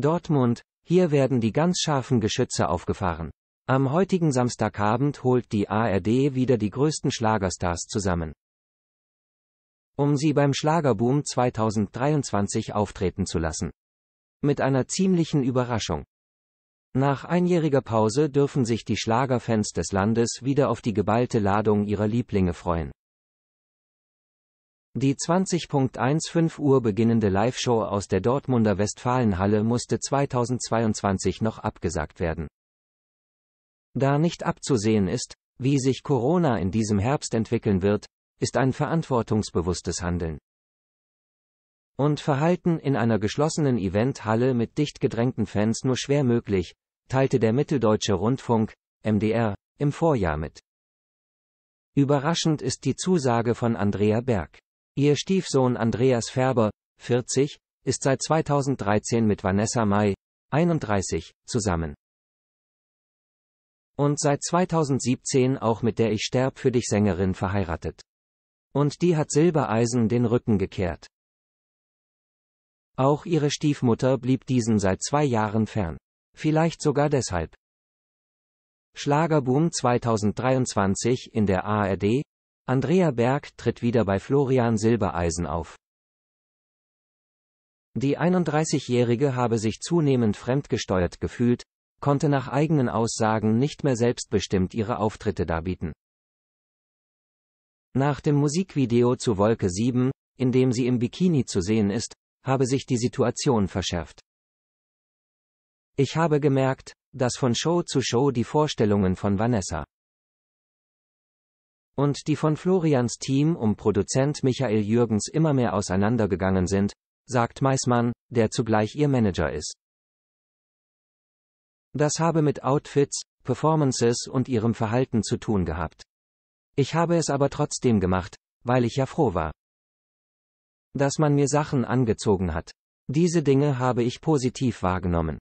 Dortmund, hier werden die ganz scharfen Geschütze aufgefahren. Am heutigen Samstagabend holt die ARD wieder die größten Schlagerstars zusammen. Um sie beim Schlagerboom 2023 auftreten zu lassen. Mit einer ziemlichen Überraschung. Nach einjähriger Pause dürfen sich die Schlagerfans des Landes wieder auf die geballte Ladung ihrer Lieblinge freuen. Die 20.15 Uhr beginnende Live-Show aus der Dortmunder Westfalenhalle musste 2022 noch abgesagt werden. Da nicht abzusehen ist, wie sich Corona in diesem Herbst entwickeln wird, ist ein verantwortungsbewusstes Handeln. Und Verhalten in einer geschlossenen Eventhalle mit dicht gedrängten Fans nur schwer möglich, teilte der Mitteldeutsche Rundfunk, MDR, im Vorjahr mit. Überraschend ist die Zusage von Andrea Berg. Ihr Stiefsohn Andreas Färber, 40, ist seit 2013 mit Vanessa May, 31, zusammen. Und seit 2017 auch mit der Ich sterb für dich Sängerin verheiratet. Und die hat Silbereisen den Rücken gekehrt. Auch ihre Stiefmutter blieb diesen seit zwei Jahren fern. Vielleicht sogar deshalb. Schlagerboom 2023 in der ARD, Andrea Berg tritt wieder bei Florian Silbereisen auf. Die 31-Jährige habe sich zunehmend fremdgesteuert gefühlt, konnte nach eigenen Aussagen nicht mehr selbstbestimmt ihre Auftritte darbieten. Nach dem Musikvideo zu Wolke 7, in dem sie im Bikini zu sehen ist, habe sich die Situation verschärft. Ich habe gemerkt, dass von Show zu Show die Vorstellungen von Vanessa und die von Florians Team um Produzent Michael Jürgens immer mehr auseinandergegangen sind, sagt Meissmann, der zugleich ihr Manager ist. Das habe mit Outfits, Performances und ihrem Verhalten zu tun gehabt. Ich habe es aber trotzdem gemacht, weil ich ja froh war, dass man mir Sachen angezogen hat. Diese Dinge habe ich positiv wahrgenommen.